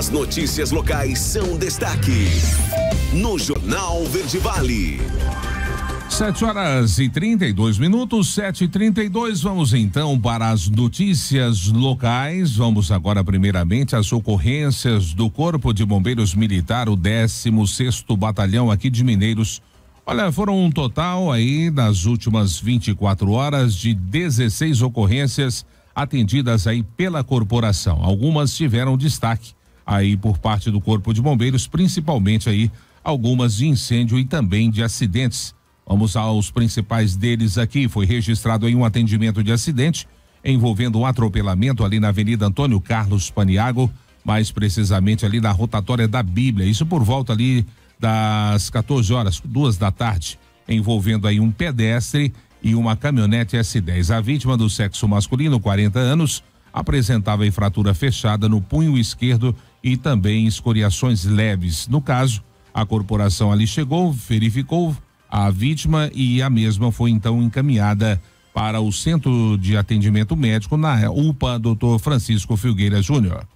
As notícias locais são destaque no Jornal Verde Vale. 7 horas e 32 minutos, 7 e 32 Vamos então para as notícias locais. Vamos agora, primeiramente, às ocorrências do Corpo de Bombeiros Militar, o 16 Batalhão aqui de Mineiros. Olha, foram um total aí nas últimas 24 horas de 16 ocorrências atendidas aí pela corporação. Algumas tiveram destaque aí por parte do Corpo de Bombeiros, principalmente aí algumas de incêndio e também de acidentes. Vamos aos principais deles aqui. Foi registrado aí um atendimento de acidente envolvendo um atropelamento ali na Avenida Antônio Carlos Paniago, mais precisamente ali na rotatória da Bíblia. Isso por volta ali das 14 horas, duas da tarde, envolvendo aí um pedestre e uma caminhonete S10. A vítima do sexo masculino, 40 anos, apresentava fratura fechada no punho esquerdo e também escoriações leves. No caso, a corporação ali chegou, verificou a vítima e a mesma foi então encaminhada para o Centro de Atendimento Médico na UPA Dr. Francisco Filgueira Júnior.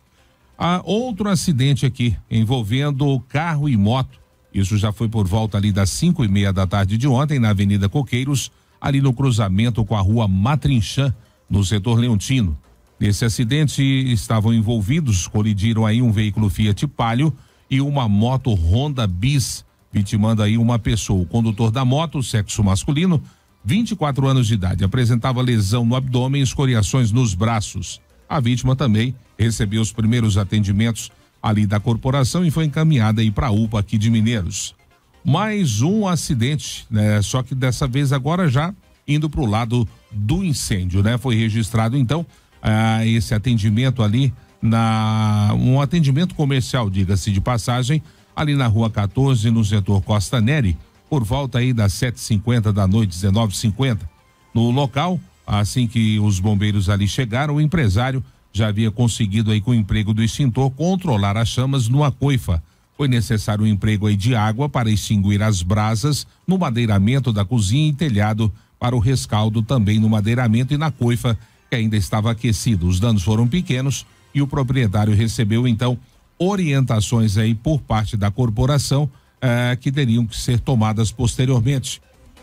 Há outro acidente aqui envolvendo carro e moto. Isso já foi por volta ali das cinco e meia da tarde de ontem na Avenida Coqueiros, ali no cruzamento com a Rua Matrinchã, no setor Leontino. Nesse acidente estavam envolvidos, colidiram aí um veículo Fiat Palio e uma moto Honda Bis, vitimando aí uma pessoa. O condutor da moto, sexo masculino, 24 anos de idade, apresentava lesão no abdômen e escoriações nos braços. A vítima também recebeu os primeiros atendimentos ali da corporação e foi encaminhada aí para a UPA aqui de Mineiros. Mais um acidente, né? Só que dessa vez agora já indo para o lado do incêndio, né? Foi registrado então ah, esse atendimento ali na um atendimento comercial, diga-se de passagem, ali na Rua 14, no setor Costa Neri, por volta aí das 7:50 da noite, 19:50. No local, assim que os bombeiros ali chegaram, o empresário já havia conseguido aí com o emprego do extintor controlar as chamas numa coifa. Foi necessário um emprego aí de água para extinguir as brasas no madeiramento da cozinha e telhado para o rescaldo também no madeiramento e na coifa que ainda estava aquecido. Os danos foram pequenos e o proprietário recebeu então orientações aí por parte da corporação eh, que teriam que ser tomadas posteriormente.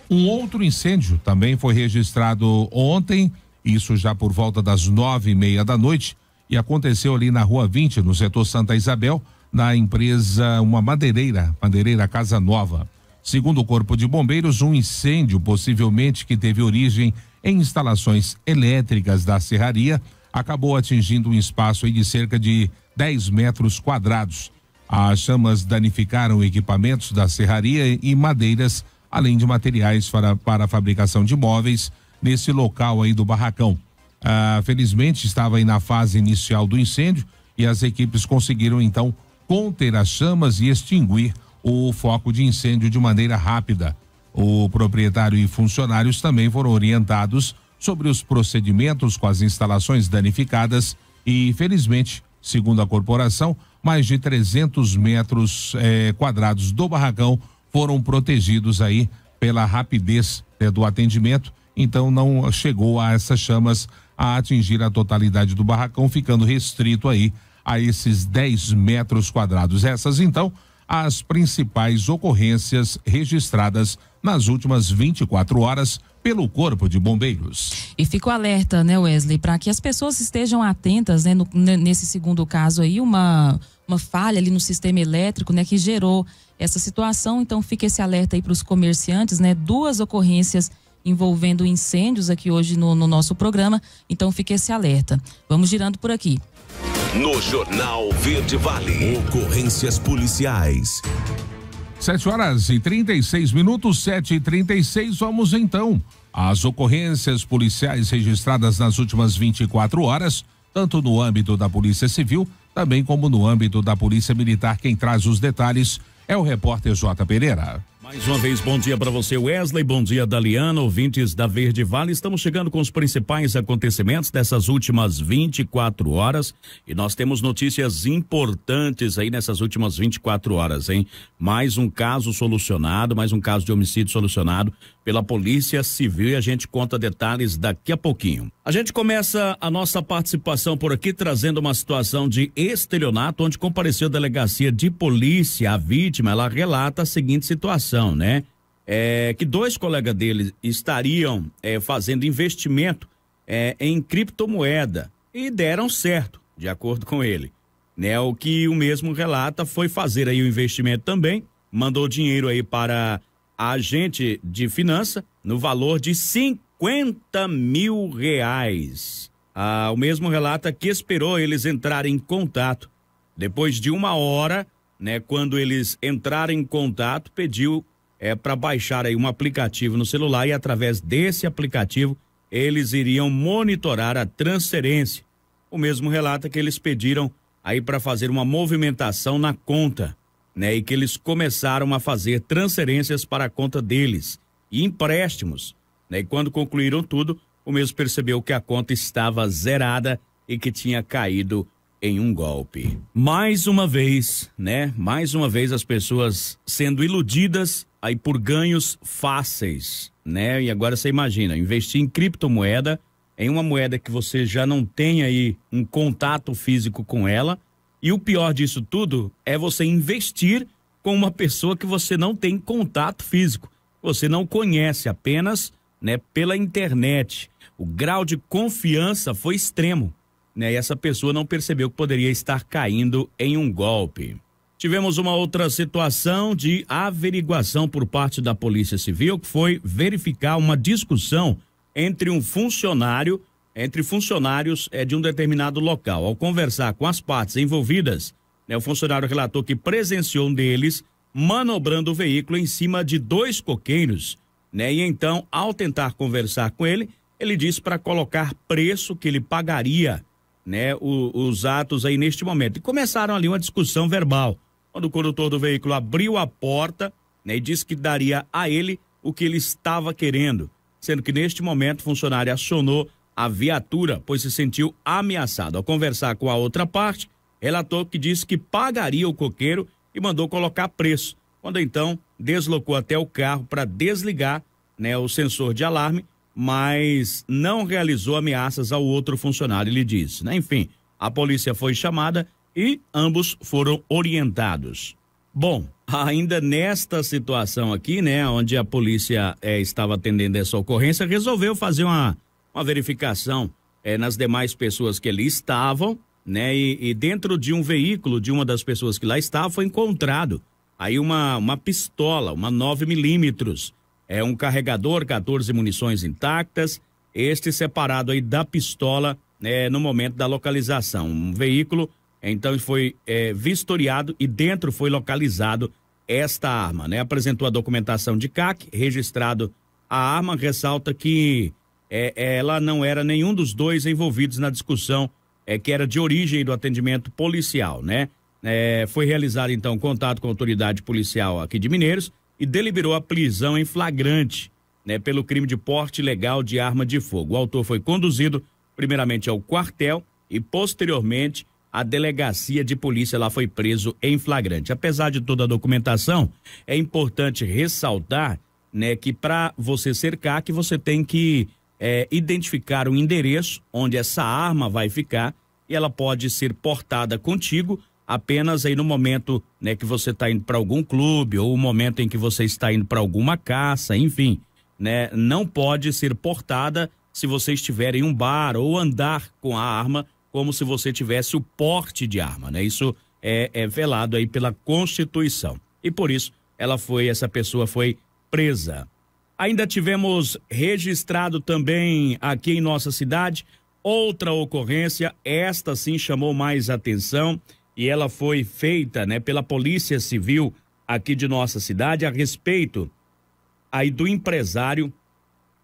Um outro incêndio também foi registrado ontem, isso já por volta das nove e meia da noite, e aconteceu ali na Rua 20, no setor Santa Isabel, na empresa uma madeireira, madeireira Casa Nova. Segundo o Corpo de Bombeiros, um incêndio, possivelmente que teve origem em instalações elétricas da serraria, acabou atingindo um espaço de cerca de 10 metros quadrados. As chamas danificaram equipamentos da serraria e madeiras, além de materiais para, para a fabricação de móveis nesse local aí do barracão. Ah, felizmente estava aí na fase inicial do incêndio e as equipes conseguiram então conter as chamas e extinguir o foco de incêndio de maneira rápida. O proprietário e funcionários também foram orientados sobre os procedimentos com as instalações danificadas e, felizmente, segundo a corporação, mais de 300 metros eh, quadrados do barracão foram protegidos aí pela rapidez né, do atendimento. Então, não chegou a essas chamas a atingir a totalidade do barracão, ficando restrito aí a esses 10 metros quadrados. Essas, então, as principais ocorrências registradas nas últimas 24 horas pelo Corpo de Bombeiros. E fico alerta, né, Wesley, para que as pessoas estejam atentas, né, no, né, nesse segundo caso aí, uma, uma falha ali no sistema elétrico, né, que gerou essa situação. Então fica esse alerta aí para os comerciantes, né, duas ocorrências envolvendo incêndios aqui hoje no, no nosso programa, então fique esse alerta. Vamos girando por aqui. No Jornal Verde Vale, ocorrências policiais. 7 horas e 36 minutos, 7 e 36 vamos então. As ocorrências policiais registradas nas últimas 24 horas, tanto no âmbito da Polícia Civil, também como no âmbito da Polícia Militar, quem traz os detalhes é o repórter J. Pereira. Mais uma vez, bom dia para você, Wesley. Bom dia, Daliana, ouvintes da Verde Vale. Estamos chegando com os principais acontecimentos dessas últimas 24 horas e nós temos notícias importantes aí nessas últimas 24 horas, hein? Mais um caso solucionado, mais um caso de homicídio solucionado pela Polícia Civil e a gente conta detalhes daqui a pouquinho. A gente começa a nossa participação por aqui trazendo uma situação de estelionato onde compareceu a delegacia de polícia. A vítima, ela relata a seguinte situação informação, né? É, que dois colegas dele estariam é, fazendo investimento é, em criptomoeda e deram certo, de acordo com ele. Né? O que o mesmo relata foi fazer aí o investimento também, mandou dinheiro aí para a agente de finança no valor de 50 mil reais. Ah, o mesmo relata que esperou eles entrarem em contato. Depois de uma hora, né, quando eles entraram em contato, pediu é para baixar aí um aplicativo no celular e através desse aplicativo eles iriam monitorar a transferência. O mesmo relata que eles pediram aí para fazer uma movimentação na conta, né? E que eles começaram a fazer transferências para a conta deles e empréstimos, né? E quando concluíram tudo, o mesmo percebeu que a conta estava zerada e que tinha caído em um golpe. Mais uma vez, né? Mais uma vez as pessoas sendo iludidas aí por ganhos fáceis, né? E agora você imagina, investir em criptomoeda, em uma moeda que você já não tem aí um contato físico com ela, e o pior disso tudo é você investir com uma pessoa que você não tem contato físico, você não conhece apenas, né, pela internet. O grau de confiança foi extremo, né? E essa pessoa não percebeu que poderia estar caindo em um golpe. Tivemos uma outra situação de averiguação por parte da Polícia Civil, que foi verificar uma discussão entre um funcionário, entre funcionários é, de um determinado local. Ao conversar com as partes envolvidas, né, o funcionário relatou que presenciou um deles manobrando o veículo em cima de dois coqueiros, né? E então, ao tentar conversar com ele, ele disse para colocar preço que ele pagaria né, o, os atos aí neste momento. E começaram ali uma discussão verbal quando o condutor do veículo abriu a porta né, e disse que daria a ele o que ele estava querendo, sendo que neste momento o funcionário acionou a viatura, pois se sentiu ameaçado. Ao conversar com a outra parte, relatou que disse que pagaria o coqueiro e mandou colocar preço, quando então deslocou até o carro para desligar né, o sensor de alarme, mas não realizou ameaças ao outro funcionário, ele disse. Né? Enfim, a polícia foi chamada e ambos foram orientados. Bom, ainda nesta situação aqui, né, onde a polícia é, estava atendendo essa ocorrência, resolveu fazer uma, uma verificação é, nas demais pessoas que ali estavam, né, e, e, dentro de um veículo de uma das pessoas que lá estava foi encontrado aí uma, uma pistola, uma 9 milímetros, é um carregador, 14 munições intactas, este separado aí da pistola né, no momento da localização. Um veículo então foi é, vistoriado e dentro foi localizado esta arma, né? Apresentou a documentação de CAC, registrado a arma, ressalta que é, ela não era nenhum dos dois envolvidos na discussão é, que era de origem do atendimento policial, né? É, foi realizado então contato com a autoridade policial aqui de Mineiros e deliberou a prisão em flagrante, né, pelo crime de porte ilegal de arma de fogo. O autor foi conduzido primeiramente ao quartel e posteriormente a delegacia de polícia lá foi preso em flagrante. Apesar de toda a documentação, é importante ressaltar né, que para você cercar, que você tem que é, identificar o endereço onde essa arma vai ficar e ela pode ser portada contigo apenas aí no momento né, que você está indo para algum clube ou o momento em que você está indo para alguma caça, enfim, né, não pode ser portada se você estiver em um bar ou andar com a arma como se você tivesse o porte de arma, né? Isso é, é velado aí pela Constituição. E por isso ela foi, essa pessoa foi presa. Ainda tivemos registrado também aqui em nossa cidade outra ocorrência, esta sim chamou mais atenção e ela foi feita, né, pela Polícia Civil aqui de nossa cidade a respeito aí do empresário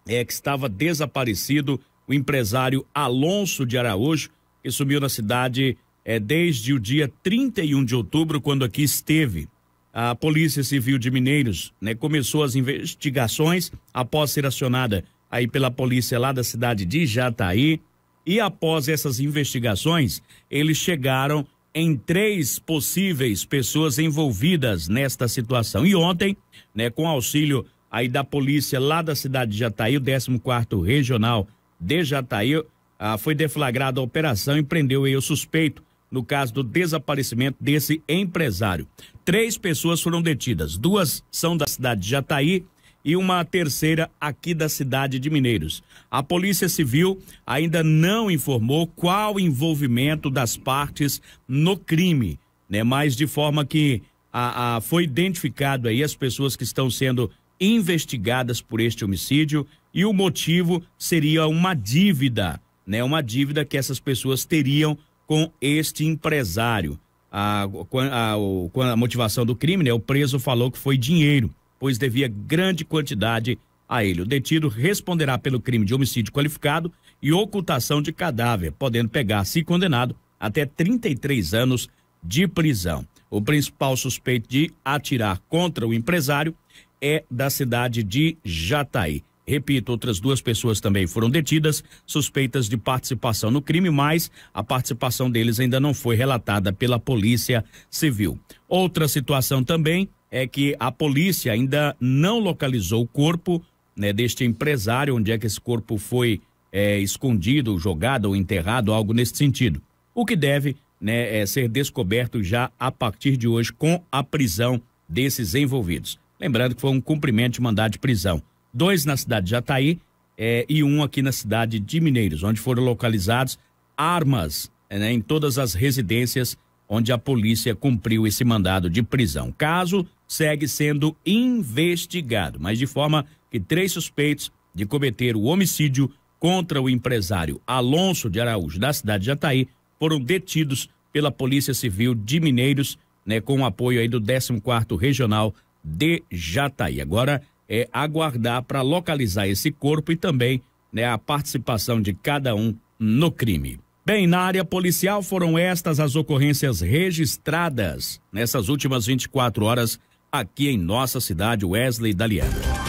é que estava desaparecido, o empresário Alonso de Araújo, que sumiu na cidade é, desde o dia 31 de outubro, quando aqui esteve. A Polícia Civil de Mineiros né, começou as investigações após ser acionada aí pela polícia lá da cidade de Jataí. E após essas investigações, eles chegaram em três possíveis pessoas envolvidas nesta situação. E ontem, né, com auxílio aí da polícia lá da cidade de Jataí, o 14 Regional de Jataí, ah, foi deflagrada a operação e prendeu o suspeito no caso do desaparecimento desse empresário. Três pessoas foram detidas, duas são da cidade de Jataí e uma terceira aqui da cidade de Mineiros. A Polícia Civil ainda não informou qual o envolvimento das partes no crime, né? Mas de forma que a, a, foi identificado aí as pessoas que estão sendo investigadas por este homicídio e o motivo seria uma dívida né, uma dívida que essas pessoas teriam com este empresário. A, a, a, a motivação do crime, né, o preso falou que foi dinheiro, pois devia grande quantidade a ele. O detido responderá pelo crime de homicídio qualificado e ocultação de cadáver, podendo pegar, se condenado, até 33 anos de prisão. O principal suspeito de atirar contra o empresário é da cidade de Jataí. Repito, outras duas pessoas também foram detidas, suspeitas de participação no crime, mas a participação deles ainda não foi relatada pela Polícia Civil. Outra situação também é que a polícia ainda não localizou o corpo né, deste empresário, onde é que esse corpo foi é, escondido, jogado ou enterrado, algo nesse sentido. O que deve né, é, ser descoberto já a partir de hoje com a prisão desses envolvidos. Lembrando que foi um cumprimento de mandado de prisão dois na cidade de Jataí é, e um aqui na cidade de Mineiros, onde foram localizados armas eh, né, em todas as residências onde a polícia cumpriu esse mandado de prisão. O caso segue sendo investigado, mas de forma que três suspeitos de cometer o homicídio contra o empresário Alonso de Araújo da cidade de Jataí foram detidos pela Polícia Civil de Mineiros, né, com o apoio aí do 14º Regional de Jataí. Agora é, aguardar para localizar esse corpo e também né, a participação de cada um no crime. Bem, na área policial foram estas as ocorrências registradas nessas últimas 24 horas aqui em nossa cidade, Wesley Daliano.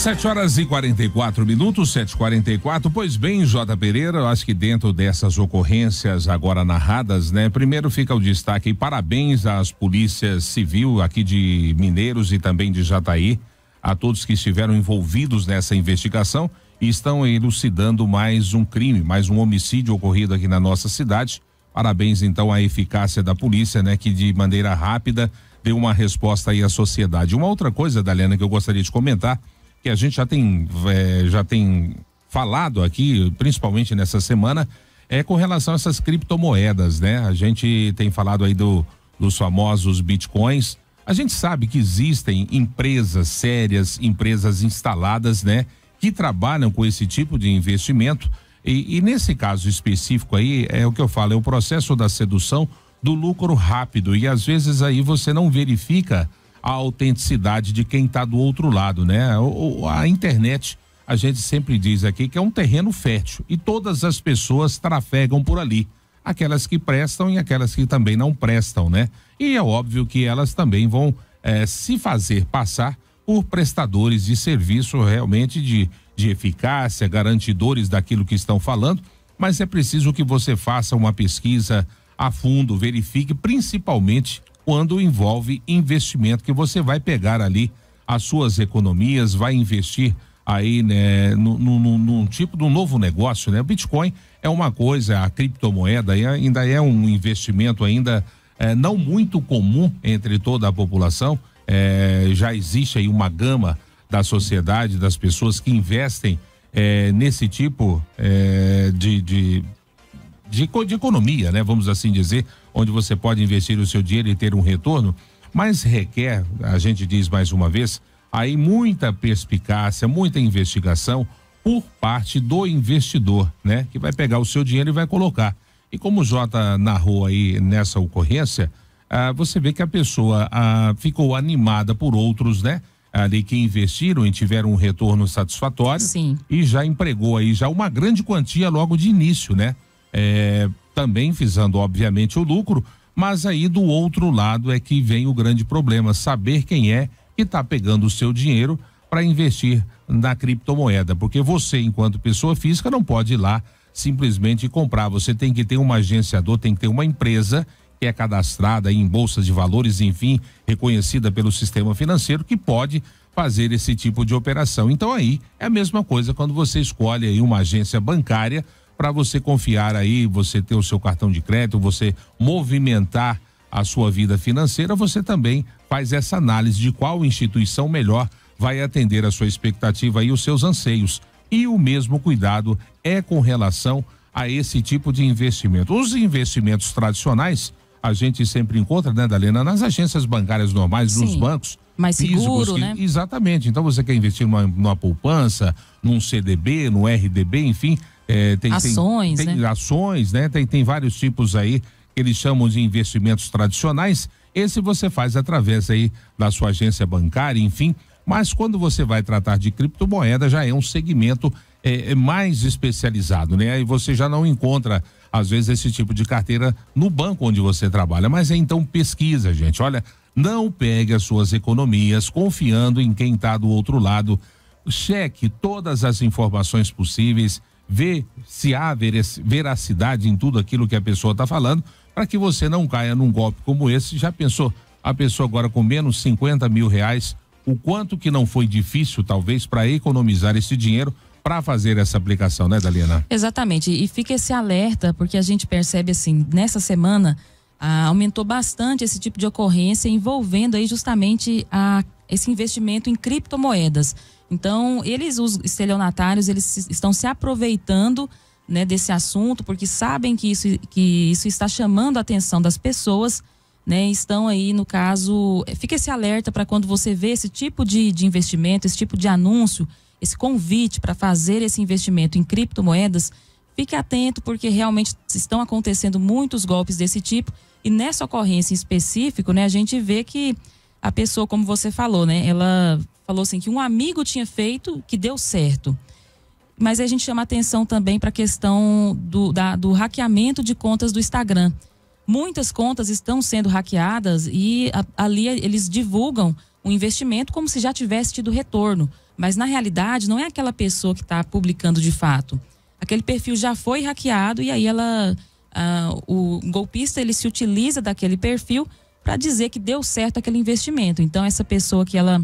7 horas e 44 minutos, 7h44. Pois bem, J. Pereira, eu acho que dentro dessas ocorrências agora narradas, né? Primeiro fica o destaque e parabéns às polícias civil aqui de Mineiros e também de Jataí, a todos que estiveram envolvidos nessa investigação e estão elucidando mais um crime, mais um homicídio ocorrido aqui na nossa cidade. Parabéns então à eficácia da polícia, né, que de maneira rápida deu uma resposta aí à sociedade. Uma outra coisa, Dalena, que eu gostaria de comentar que a gente já tem, é, já tem falado aqui, principalmente nessa semana, é com relação a essas criptomoedas, né? A gente tem falado aí do, dos famosos bitcoins. A gente sabe que existem empresas sérias, empresas instaladas, né? Que trabalham com esse tipo de investimento. E, e nesse caso específico aí, é o que eu falo, é o processo da sedução do lucro rápido. E às vezes aí você não verifica a autenticidade de quem está do outro lado, né? a internet, a gente sempre diz aqui que é um terreno fértil e todas as pessoas trafegam por ali. Aquelas que prestam e aquelas que também não prestam, né? E é óbvio que elas também vão é, se fazer passar por prestadores de serviço realmente de, de eficácia, garantidores daquilo que estão falando, mas é preciso que você faça uma pesquisa a fundo, verifique principalmente quando envolve investimento, que você vai pegar ali as suas economias, vai investir aí, né, num, tipo de um novo negócio, né? O Bitcoin é uma coisa, a criptomoeda ainda é um investimento ainda é, não muito comum entre toda a população. É, já existe aí uma gama da sociedade, das pessoas que investem é, nesse tipo é, de, de, de, de economia, né? Vamos assim dizer, onde você pode investir o seu dinheiro e ter um retorno, mas requer, a gente diz mais uma vez, aí muita perspicácia, muita investigação por parte do investidor, né? Que vai pegar o seu dinheiro e vai colocar. E como o Jota narrou aí nessa ocorrência, ah, você vê que a pessoa ah, ficou animada por outros, né? Ali que investiram e tiveram um retorno satisfatório. Sim. E já empregou aí já uma grande quantia logo de início, né? É, também visando, obviamente, o lucro, mas aí do outro lado é que vem o grande problema: saber quem é que está pegando o seu dinheiro para investir na criptomoeda. Porque você, enquanto pessoa física, não pode ir lá simplesmente comprar. Você tem que ter um agenciador, tem que ter uma empresa que é cadastrada em bolsa de valores, enfim, reconhecida pelo sistema financeiro, que pode fazer esse tipo de operação. Então aí é a mesma coisa quando você escolhe aí uma agência bancária para você confiar aí, você ter o seu cartão de crédito, você movimentar a sua vida financeira, você também faz essa análise de qual instituição melhor vai atender a sua expectativa e os seus anseios. E o mesmo cuidado é com relação a esse tipo de investimento. Os investimentos tradicionais, a gente sempre encontra, né, Dalena, nas agências bancárias normais, Sim, nos bancos. Mais físicos, seguro, que, né? Exatamente. Então você quer investir numa, numa poupança, num CDB, no RDB, enfim, é, tem, ações, tem, né? ações, né? Tem, tem vários tipos aí que eles chamam de investimentos tradicionais. Esse você faz através aí da sua agência bancária, enfim. Mas quando você vai tratar de criptomoeda, já é um segmento é, é mais especializado, né? E você já não encontra, às vezes, esse tipo de carteira no banco onde você trabalha. Mas é, então pesquisa, gente. Olha, não pegue as suas economias confiando em quem está do outro lado. Cheque todas as informações possíveis ver se há veracidade em tudo aquilo que a pessoa está falando, para que você não caia num golpe como esse. Já pensou a pessoa agora com menos 50 mil reais? O quanto que não foi difícil, talvez, para economizar esse dinheiro para fazer essa aplicação, né, Dalena Exatamente. E fica esse alerta, porque a gente percebe assim, nessa semana. Ah, aumentou bastante esse tipo de ocorrência envolvendo aí justamente a esse investimento em criptomoedas. Então, eles, os estelionatários, eles estão se aproveitando né, desse assunto, porque sabem que isso, que isso está chamando a atenção das pessoas, né, estão aí, no caso, é, fica esse alerta para quando você vê esse tipo de, de investimento, esse tipo de anúncio, esse convite para fazer esse investimento em criptomoedas, fique atento, porque realmente estão acontecendo muitos golpes desse tipo, e nessa ocorrência em específico, né, a gente vê que a pessoa, como você falou, né? Ela falou assim que um amigo tinha feito que deu certo. Mas a gente chama atenção também para a questão do, da, do hackeamento de contas do Instagram. Muitas contas estão sendo hackeadas e a, ali eles divulgam o investimento como se já tivesse tido retorno. Mas na realidade não é aquela pessoa que está publicando de fato. Aquele perfil já foi hackeado e aí ela. Ah, o golpista ele se utiliza daquele perfil para dizer que deu certo aquele investimento. Então, essa pessoa que ela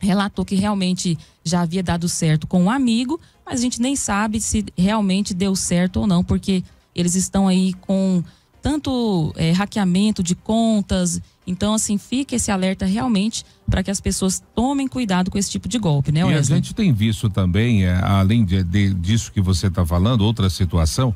relatou que realmente já havia dado certo com um amigo, mas a gente nem sabe se realmente deu certo ou não, porque eles estão aí com tanto é, hackeamento de contas. Então, assim, fica esse alerta realmente para que as pessoas tomem cuidado com esse tipo de golpe, né, Wesley? E a gente tem visto também, é, além de, de, disso que você está falando, outra situação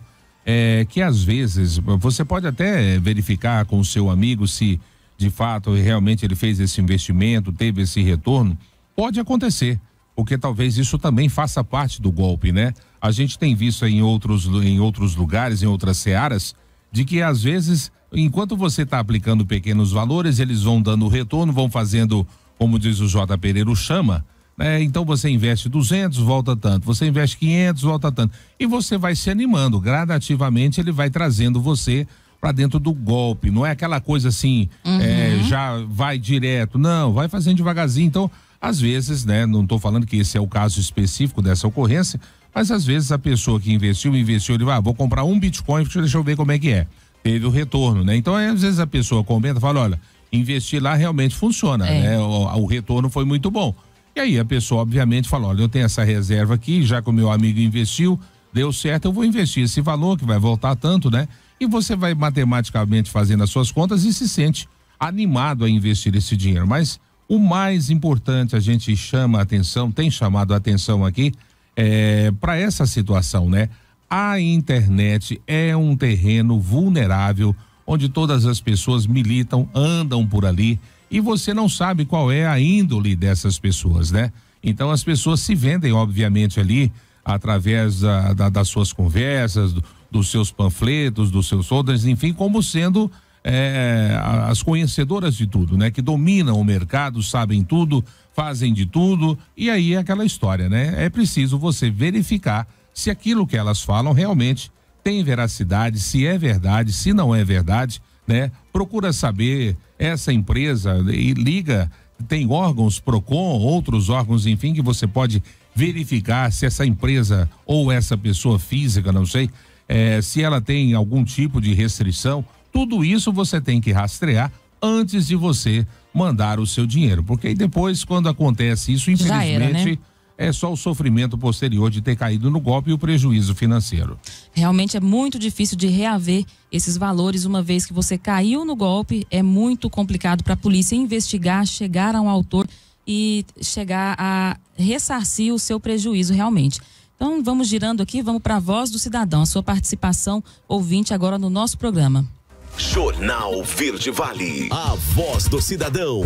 é que às vezes você pode até verificar com o seu amigo se de fato realmente ele fez esse investimento, teve esse retorno. Pode acontecer, porque talvez isso também faça parte do golpe, né? A gente tem visto em outros, em outros lugares, em outras searas, de que às vezes, enquanto você está aplicando pequenos valores, eles vão dando retorno, vão fazendo, como diz o J. Pereira, o chama é, então você investe 200, volta tanto. Você investe 500, volta tanto. E você vai se animando. Gradativamente ele vai trazendo você para dentro do golpe. Não é aquela coisa assim, é, uhum. é, já vai direto. Não, vai fazendo devagarzinho. Então, às vezes, né? Não estou falando que esse é o caso específico dessa ocorrência, mas às vezes a pessoa que investiu, investiu, ele vai, ah, vou comprar um Bitcoin, deixa eu ver como é que é. Teve o retorno, né? Então, às vezes a pessoa comenta, fala, olha, investir lá realmente funciona, é. né? O, o retorno foi muito bom e aí a pessoa, obviamente, fala: olha, eu tenho essa reserva aqui, já que o meu amigo investiu, deu certo, eu vou investir esse valor que vai voltar tanto, né? E você vai matematicamente fazendo as suas contas e se sente animado a investir esse dinheiro. Mas o mais importante, a gente chama a atenção, tem chamado a atenção aqui, é, para essa situação, né? A internet é um terreno vulnerável onde todas as pessoas militam, andam por ali e você não sabe qual é a índole dessas pessoas, né? Então as pessoas se vendem, obviamente, ali através da, das suas conversas, do, dos seus panfletos, dos seus ordens, enfim, como sendo é, as conhecedoras de tudo, né? Que dominam o mercado, sabem tudo, fazem de tudo, e aí é aquela história, né? É preciso você verificar se aquilo que elas falam realmente tem veracidade, se é verdade, se não é verdade, né? Procura saber essa empresa e liga, tem órgãos Procon, outros órgãos, enfim, que você pode verificar se essa empresa ou essa pessoa física, não sei, é, se ela tem algum tipo de restrição. Tudo isso você tem que rastrear antes de você mandar o seu dinheiro, porque depois quando acontece isso, infelizmente, era, né? é só o sofrimento posterior de ter caído no golpe e o prejuízo financeiro. Realmente é muito difícil de reaver esses valores uma vez que você caiu no golpe. É muito complicado para a polícia investigar, chegar a um autor e chegar a ressarcir o seu prejuízo realmente. Então vamos girando aqui, vamos para a voz do cidadão, a sua participação ouvinte agora no nosso programa. Jornal Verde Vale, a voz do cidadão.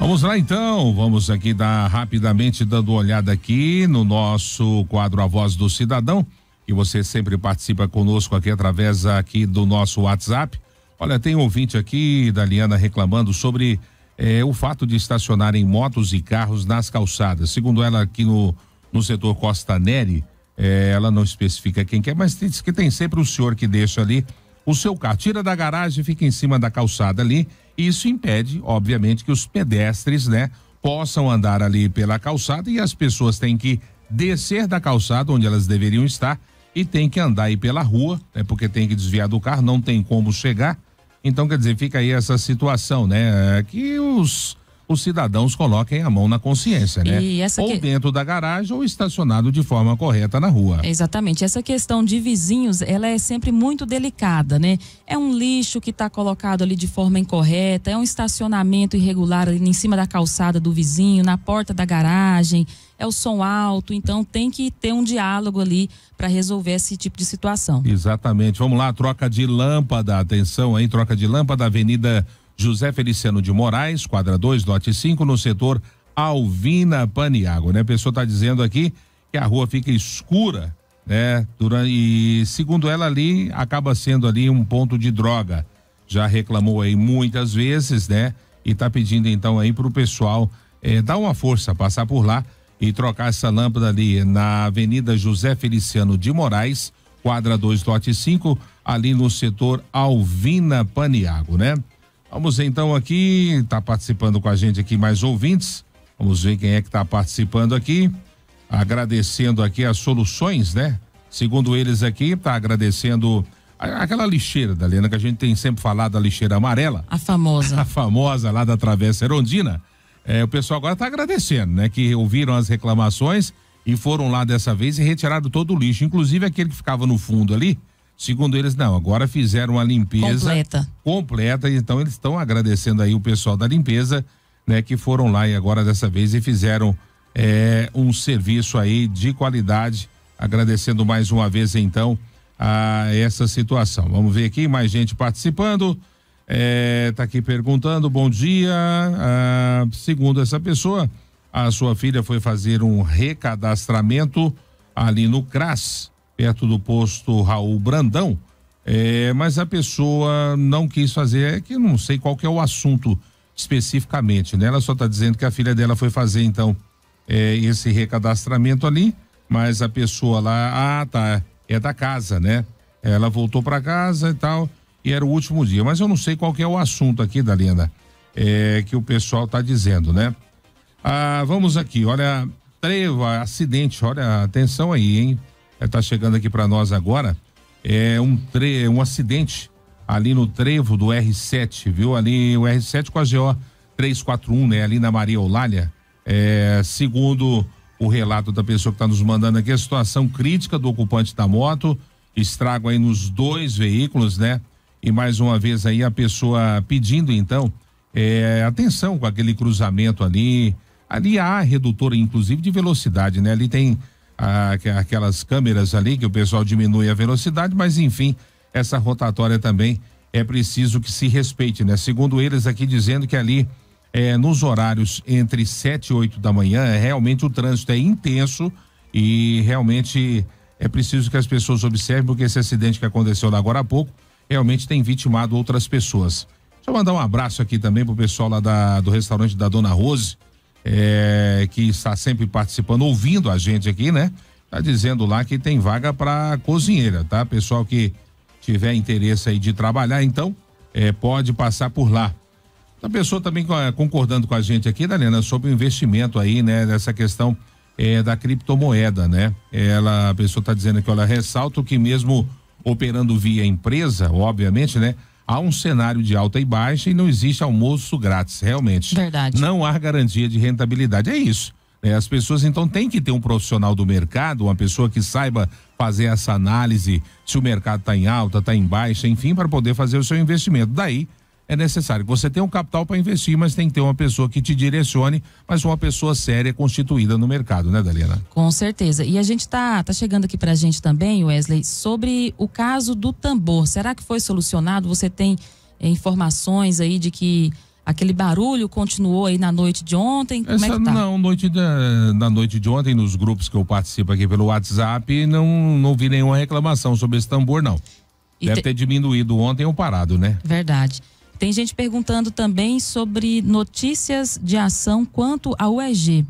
Vamos lá então, vamos aqui dar rapidamente dando uma olhada aqui no nosso quadro A Voz do Cidadão, que você sempre participa conosco aqui através aqui do nosso WhatsApp. Olha, tem um ouvinte aqui da Liana reclamando sobre eh, o fato de estacionarem motos e carros nas calçadas. Segundo ela, aqui no, no setor Costa Neri, eh, ela não especifica quem quer, mas diz que tem sempre o senhor que deixa ali o seu carro, tira da garagem, fica em cima da calçada ali isso impede, obviamente, que os pedestres, né, possam andar ali pela calçada e as pessoas têm que descer da calçada onde elas deveriam estar e tem que andar aí pela rua, né, porque tem que desviar do carro, não tem como chegar. Então, quer dizer, fica aí essa situação, né? É que os os cidadãos coloquem a mão na consciência, né? ou que... dentro da garagem ou estacionado de forma correta na rua. Exatamente. Essa questão de vizinhos, ela é sempre muito delicada, né? É um lixo que está colocado ali de forma incorreta, é um estacionamento irregular ali em cima da calçada do vizinho, na porta da garagem, é o som alto, então tem que ter um diálogo ali para resolver esse tipo de situação. Exatamente. Vamos lá, troca de lâmpada, atenção aí, troca de lâmpada, Avenida José Feliciano de Moraes, quadra 2, lote 5, no setor Alvina Paniago, né? A pessoa está dizendo aqui que a rua fica escura, né? Durante, e segundo ela ali, acaba sendo ali um ponto de droga. Já reclamou aí muitas vezes, né? E está pedindo então aí pro pessoal eh, dar uma força, passar por lá e trocar essa lâmpada ali na Avenida José Feliciano de Moraes, quadra 2, lote 5, ali no setor Alvina Paniago, né? Vamos então aqui, está participando com a gente aqui mais ouvintes. Vamos ver quem é que está participando aqui. Agradecendo aqui as soluções, né? Segundo eles aqui, está agradecendo aquela lixeira, Dalena, que a gente tem sempre falado, a lixeira amarela. A famosa. A famosa lá da Travessa Herondina. É, o pessoal agora está agradecendo, né? Que ouviram as reclamações e foram lá dessa vez e retiraram todo o lixo, inclusive aquele que ficava no fundo ali, Segundo eles, não, agora fizeram a limpeza completa. completa então eles estão agradecendo aí o pessoal da limpeza, né, que foram lá e agora dessa vez e fizeram é, um serviço aí de qualidade, agradecendo mais uma vez então a essa situação. Vamos ver aqui mais gente participando. É, tá aqui perguntando, bom dia. Ah, segundo essa pessoa, a sua filha foi fazer um recadastramento ali no CRAS perto do posto Raul Brandão, é, mas a pessoa não quis fazer, é que não sei qual que é o assunto especificamente, né? Ela só está dizendo que a filha dela foi fazer, então, é, esse recadastramento ali, mas a pessoa lá, ah, tá, é da casa, né? Ela voltou para casa e tal, e era o último dia, mas eu não sei qual que é o assunto aqui, Dalena, é, que o pessoal está dizendo, né? Ah, vamos aqui, olha, treva, acidente, olha, atenção aí, hein? está é, chegando aqui para nós agora, é um, tre um acidente ali no trevo do R7, viu? Ali o R7 com a GO 341, né? Ali na Maria Olália É, segundo o relato da pessoa que está nos mandando aqui, a situação crítica do ocupante da moto, estrago aí nos dois veículos, né? E mais uma vez aí a pessoa pedindo então é, atenção com aquele cruzamento ali. Ali há redutor, inclusive, de velocidade, né? Ali tem aquelas câmeras ali que o pessoal diminui a velocidade, mas enfim, essa rotatória também é preciso que se respeite, né? Segundo eles aqui dizendo que ali é, nos horários entre 7 e 8 da manhã, é, realmente o trânsito é intenso e realmente é preciso que as pessoas observem, porque esse acidente que aconteceu lá agora há pouco realmente tem vitimado outras pessoas. Deixa eu mandar um abraço aqui também pro pessoal lá da, do restaurante da Dona Rose, é, que está sempre participando, ouvindo a gente aqui, né? Tá dizendo lá que tem vaga para cozinheira, tá? Pessoal que tiver interesse aí de trabalhar, então é, pode passar por lá. A pessoa também é, concordando com a gente aqui, Dalena, sobre o investimento aí, né? Dessa questão é, da criptomoeda, né? Ela, a pessoa está dizendo que ela ressalta que mesmo operando via empresa, obviamente, né? há um cenário de alta e baixa e não existe almoço grátis, realmente. Verdade. Não há garantia de rentabilidade. É isso. É, as pessoas então têm que ter um profissional do mercado, uma pessoa que saiba fazer essa análise se o mercado está em alta, está em baixa, enfim, para poder fazer o seu investimento. Daí é necessário. Você tem um capital para investir, mas tem que ter uma pessoa que te direcione, mas uma pessoa séria constituída no mercado, né, Daliana? Com certeza. E a gente tá, tá chegando aqui para a gente também, Wesley, sobre o caso do tambor. Será que foi solucionado? Você tem eh, informações aí de que aquele barulho continuou aí na noite de ontem? Como é Essa, é que tá? Não, noite da, na noite de ontem, nos grupos que eu participo aqui pelo WhatsApp, não, não vi nenhuma reclamação sobre esse tambor, não. E Deve te... ter diminuído ontem ou parado, né? Verdade. Tem gente perguntando também sobre notícias de ação quanto à UEG.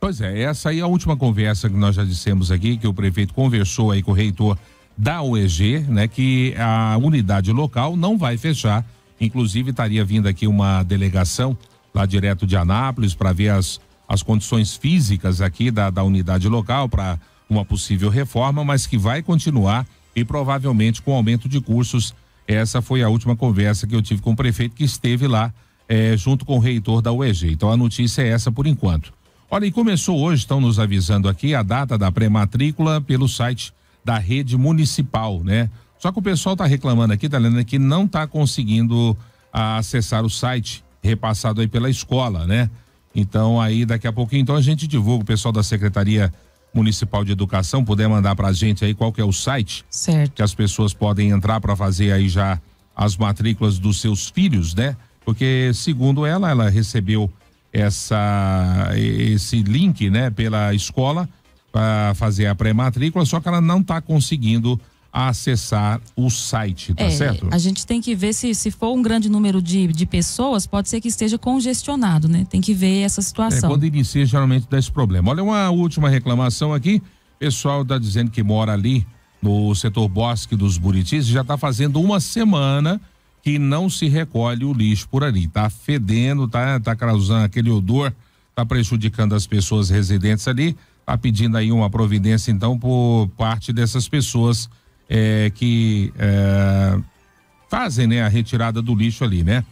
Pois é, essa aí é a última conversa que nós já dissemos aqui, que o prefeito conversou aí com o reitor da UEG, né, que a unidade local não vai fechar. Inclusive, estaria vindo aqui uma delegação lá direto de Anápolis para ver as, as condições físicas aqui da, da unidade local para uma possível reforma, mas que vai continuar e provavelmente com aumento de cursos essa foi a última conversa que eu tive com o prefeito que esteve lá eh, junto com o reitor da UEG. Então a notícia é essa por enquanto. Olha, e começou hoje, estão nos avisando aqui, a data da pré-matrícula pelo site da rede municipal, né? Só que o pessoal está reclamando aqui, tá lendo que não está conseguindo ah, acessar o site repassado aí pela escola, né? Então aí daqui a pouquinho, então a gente divulga o pessoal da Secretaria Municipal de Educação, puder mandar para a gente aí qual que é o site certo. que as pessoas podem entrar para fazer aí já as matrículas dos seus filhos, né? Porque segundo ela, ela recebeu essa esse link, né, pela escola para fazer a pré-matrícula, só que ela não está conseguindo a acessar o site, tá é, certo? A gente tem que ver se, se for um grande número de, de pessoas, pode ser que esteja congestionado, né? Tem que ver essa é, situação. É, quando inicia, geralmente dá esse problema. Olha, uma última reclamação aqui. Pessoal tá dizendo que mora ali no setor Bosque dos Buritis, já tá fazendo uma semana que não se recolhe o lixo por ali. Tá fedendo, tá, tá causando aquele odor, tá prejudicando as pessoas residentes ali. Tá pedindo aí uma providência, então, por parte dessas pessoas é, que é, fazem né, a retirada do lixo ali, né?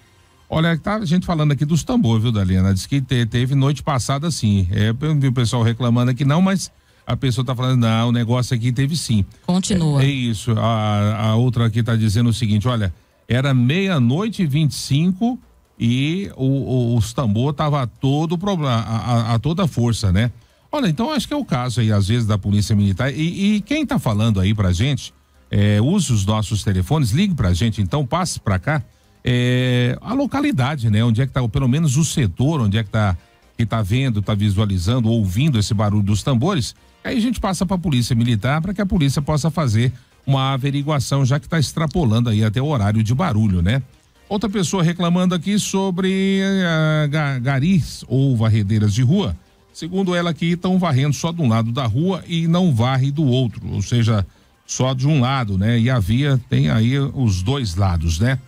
Olha, tá a gente falando aqui dos tambores, viu, Dalena? Diz que te, teve noite passada sim. É, eu vi o pessoal reclamando aqui, não, mas a pessoa tá falando, não, o negócio aqui teve sim. Continua. É, é isso. A, a, outra aqui tá dizendo o seguinte: olha, era meia-noite e 25 e o, o, os tambor tava todo problema, a, a, toda força, né? Olha, então acho que é o caso aí, às vezes, da Polícia Militar. E, e quem tá falando aí pra gente é, use os nossos telefones, ligue para a gente, então passe para cá. É, a localidade, né? Onde é que está ou pelo menos o setor, onde é que está que tá vendo, está visualizando, ouvindo esse barulho dos tambores. Aí a gente passa para a polícia militar para que a polícia possa fazer uma averiguação, já que está extrapolando aí até o horário de barulho, né? Outra pessoa reclamando aqui sobre uh, garis ou varredeiras de rua. Segundo ela, que estão varrendo só de um lado da rua e não varre do outro, ou seja, só de um lado, né? E a via tem aí os dois lados, né?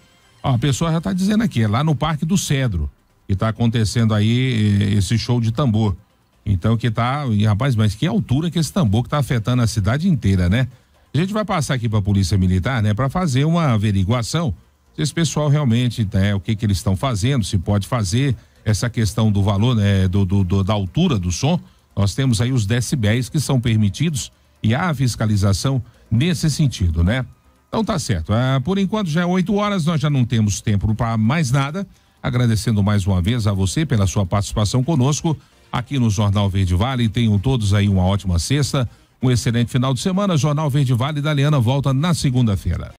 Ó, a pessoa já está dizendo aqui, é lá no Parque do Cedro, que está acontecendo aí eh, esse show de tambor. Então que tá, e rapaz, mas que altura que esse tambor que tá afetando a cidade inteira, né? A gente vai passar aqui para a Polícia Militar, né, para fazer uma averiguação se esse pessoal realmente, né, o que que eles estão fazendo, se pode fazer essa questão do valor, né, do, do, do da altura do som. Nós temos aí os decibéis que são permitidos e a fiscalização nesse sentido, né? Então tá certo. Ah, por enquanto já é 8 horas, nós já não temos tempo para mais nada. Agradecendo mais uma vez a você pela sua participação conosco aqui no Jornal Verde Vale. Tenham todos aí uma ótima sexta, um excelente final de semana. Jornal Verde Vale da Liana volta na segunda-feira.